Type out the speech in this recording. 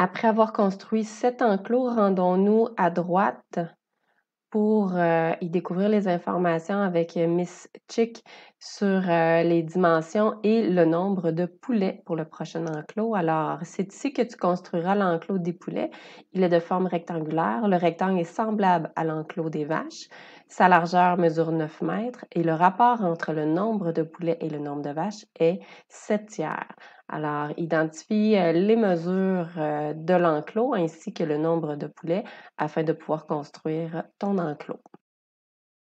Après avoir construit cet enclos, rendons-nous à droite pour euh, y découvrir les informations avec euh, Miss Chick sur euh, les dimensions et le nombre de poulets pour le prochain enclos. Alors, c'est ici que tu construiras l'enclos des poulets. Il est de forme rectangulaire. Le rectangle est semblable à l'enclos des vaches. Sa largeur mesure 9 mètres et le rapport entre le nombre de poulets et le nombre de vaches est 7 tiers. Alors, identifie euh, les mesures euh, de l'enclos ainsi que le nombre de poulets afin de pouvoir construire ton enclos.